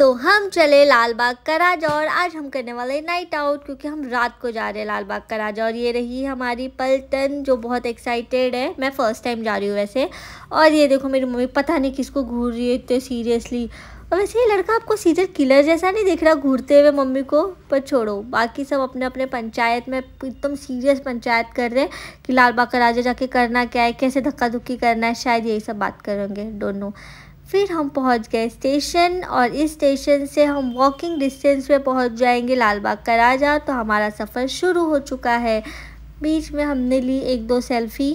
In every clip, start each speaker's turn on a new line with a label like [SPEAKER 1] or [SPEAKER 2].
[SPEAKER 1] तो हम चले लाल बाग कराज और आज हम करने वाले नाइट आउट क्योंकि हम रात को जा रहे हैं लाल बाग कराज और ये रही हमारी पलटन जो बहुत एक्साइटेड है मैं फ़र्स्ट टाइम जा रही हूँ वैसे और ये देखो मेरी मम्मी पता नहीं किसको घूर रही है इतने सीरियसली और वैसे ये लड़का आपको सीजर किलर जैसा नहीं देख रहा घूरते हुए मम्मी को पर छोड़ो बाकी सब अपने अपने पंचायत में एकदम सीरियस पंचायत कर रहे कि लाल बाग का राजा जाके करना क्या है कैसे धक्का धुक्की करना है शायद यही सब बात करेंगे डोंट नो फिर हम पहुंच गए स्टेशन और इस स्टेशन से हम वॉकिंग डिस्टेंस पे पहुंच जाएंगे लालबाग का राजा तो हमारा सफ़र शुरू हो चुका है बीच में हमने ली एक दो सेल्फ़ी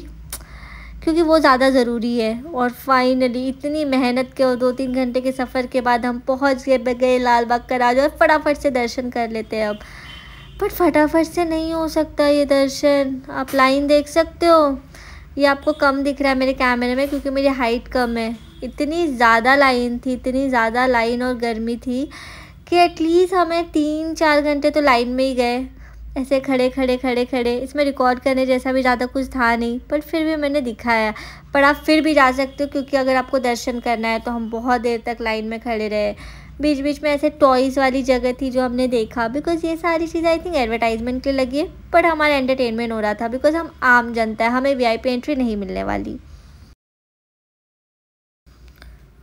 [SPEAKER 1] क्योंकि वो ज़्यादा ज़रूरी है और फाइनली इतनी मेहनत के और दो तीन घंटे के सफ़र के बाद हम पहुंच गए गए लाल बाग का राजा और फटाफट से दर्शन कर लेते हैं अब बट फटाफट से नहीं हो सकता ये दर्शन आप लाइन देख सकते हो ये आपको कम दिख रहा है मेरे कैमरे में क्योंकि मेरी हाइट कम है इतनी ज़्यादा लाइन थी इतनी ज़्यादा लाइन और गर्मी थी कि एटलीस्ट हमें तीन चार घंटे तो लाइन में ही गए ऐसे खड़े खड़े खड़े खड़े इसमें रिकॉर्ड करने जैसा भी ज़्यादा कुछ था नहीं पर फिर भी मैंने दिखाया पर आप फिर भी जा सकते हो क्योंकि अगर आपको दर्शन करना है तो हम बहुत देर तक लाइन में खड़े रहे बीच बीच में ऐसे टॉयज़ वाली जगह थी जो हमने देखा बिकॉज ये सारी चीज़ें आई थिंक एडवर्टाइजमेंट के लिए लगी है पर हमारा एंटरटेनमेंट हो रहा था बिकॉज हम आम जनता है हमें वी एंट्री नहीं मिलने वाली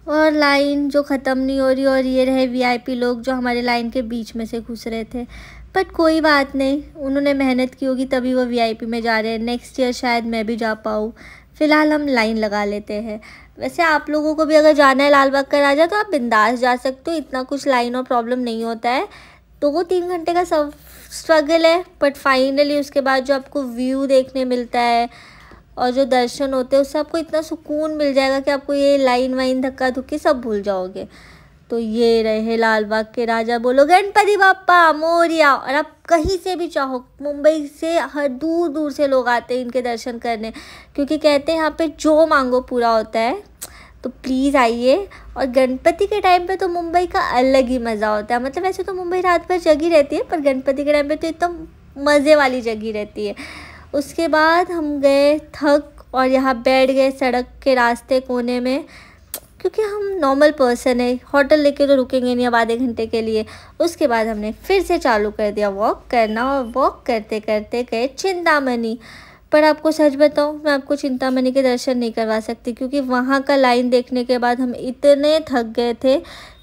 [SPEAKER 1] और लाइन जो ख़त्म नहीं हो रही और ये रहे वीआईपी लोग जो हमारे लाइन के बीच में से घुस रहे थे बट कोई बात नहीं उन्होंने मेहनत की होगी तभी वो वीआईपी में जा रहे हैं नेक्स्ट ईयर शायद मैं भी जा पाऊँ फ़िलहाल हम लाइन लगा लेते हैं वैसे आप लोगों को भी अगर जाना है लाल बाग का राजा तो आप बिंदास जा सकते हो इतना कुछ लाइन और प्रॉब्लम नहीं होता है दो तो तीन घंटे का सब स्ट्रगल है बट फाइनली उसके बाद जो आपको व्यू देखने मिलता है और जो दर्शन होते हैं उससे आपको इतना सुकून मिल जाएगा कि आपको ये लाइन वाइन धक्का धुक्की सब भूल जाओगे तो ये रहे लाल बाग के राजा बोलो गणपति बापा मोरिया और आप कहीं से भी चाहो मुंबई से हर दूर दूर से लोग आते हैं इनके दर्शन करने क्योंकि कहते हैं यहाँ पे जो मांगो पूरा होता है तो प्लीज़ आइए और गणपति के टाइम पे तो मुंबई का अलग ही मज़ा होता है मतलब वैसे तो मुंबई रात भर जगी रहती है पर गणपति के टाइम पे तो एकदम मज़े वाली जगी रहती है उसके बाद हम गए थक और यहाँ बैठ गए सड़क के रास्ते कोने में क्योंकि हम नॉर्मल पर्सन है होटल लेके तो रुकेंगे नहीं अब आधे घंटे के लिए उसके बाद हमने फिर से चालू कर दिया वॉक करना और वॉक करते करते गए चिंतामणि पर आपको सच बताऊं मैं आपको चिंतामणि के दर्शन नहीं करवा सकती क्योंकि वहाँ का लाइन देखने के बाद हम इतने थक गए थे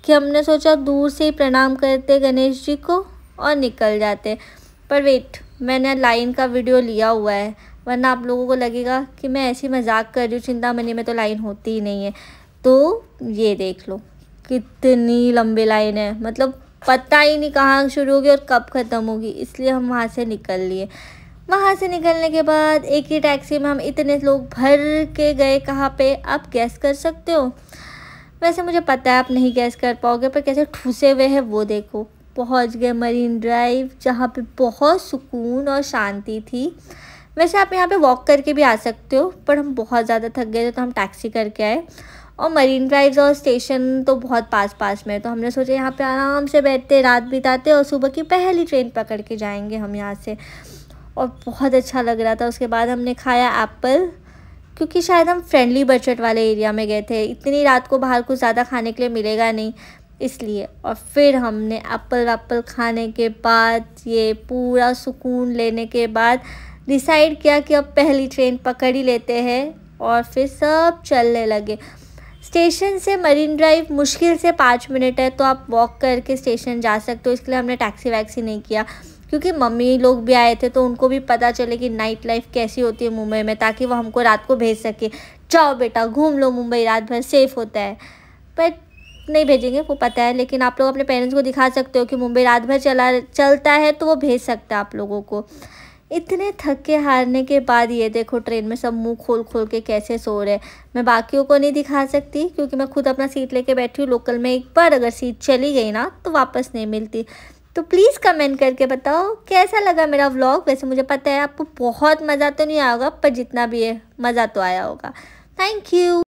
[SPEAKER 1] कि हमने सोचा दूर से ही प्रणाम करते गणेश जी को और निकल जाते पर वेट मैंने लाइन का वीडियो लिया हुआ है वरना आप लोगों को लगेगा कि मैं ऐसी मजाक कर रही हूँ चिंतामणि में तो लाइन होती ही नहीं है तो ये देख लो कितनी लंबी लाइन है मतलब पता ही नहीं कहाँ शुरू होगी और कब ख़त्म होगी इसलिए हम वहाँ से निकल लिए वहाँ से निकलने के बाद एक ही टैक्सी में हम इतने लोग भर के गए कहाँ पे आप गैस कर सकते हो वैसे मुझे पता है आप नहीं गैस कर पाओगे पर कैसे ठूसे हुए हैं वो देखो पहुंच गए मरीन ड्राइव जहाँ पे बहुत सुकून और शांति थी वैसे आप यहाँ पे वॉक करके भी आ सकते हो पर हम बहुत ज़्यादा थक गए थे तो हम टैक्सी करके आए और मरीन ड्राइव और स्टेशन तो बहुत पास पास में है तो हमने सोचा यहाँ पे आराम से बैठते रात बिताते और सुबह की पहली ट्रेन पकड़ के जाएंगे हम यहाँ से और बहुत अच्छा लग रहा था उसके बाद हमने खाया एप्पल क्योंकि शायद हम फ्रेंडली बजट वाले एरिया में गए थे इतनी रात को बाहर कुछ ज़्यादा खाने के लिए मिलेगा नहीं इसलिए और फिर हमने एप्पल वप्पल खाने के बाद ये पूरा सुकून लेने के बाद डिसाइड किया कि अब पहली ट्रेन पकड़ ही लेते हैं और फिर सब चलने लगे स्टेशन से मरीन ड्राइव मुश्किल से पाँच मिनट है तो आप वॉक करके स्टेशन जा सकते हो इसके लिए हमने टैक्सी वैक्सी नहीं किया क्योंकि मम्मी लोग भी आए थे तो उनको भी पता चले कि नाइट लाइफ कैसी होती है मुंबई में ताकि वो हमको रात को भेज सके जाओ बेटा घूम लो मुंबई रात भर सेफ़ होता है बट नहीं भेजेंगे वो पता है लेकिन आप लोग अपने पेरेंट्स को दिखा सकते हो कि मुंबई रात भर चला चलता है तो वो भेज सकता है आप लोगों को इतने थक के हारने के बाद ये देखो ट्रेन में सब मुंह खोल खोल के कैसे सो रहे मैं बाकियों को नहीं दिखा सकती क्योंकि मैं खुद अपना सीट लेके बैठी हूँ लोकल में एक बार अगर सीट चली गई ना तो वापस नहीं मिलती तो प्लीज़ कमेंट करके बताओ कैसा लगा मेरा व्लॉग वैसे मुझे पता है आपको बहुत मज़ा तो नहीं आया होगा पर जितना भी है मज़ा तो आया होगा थैंक यू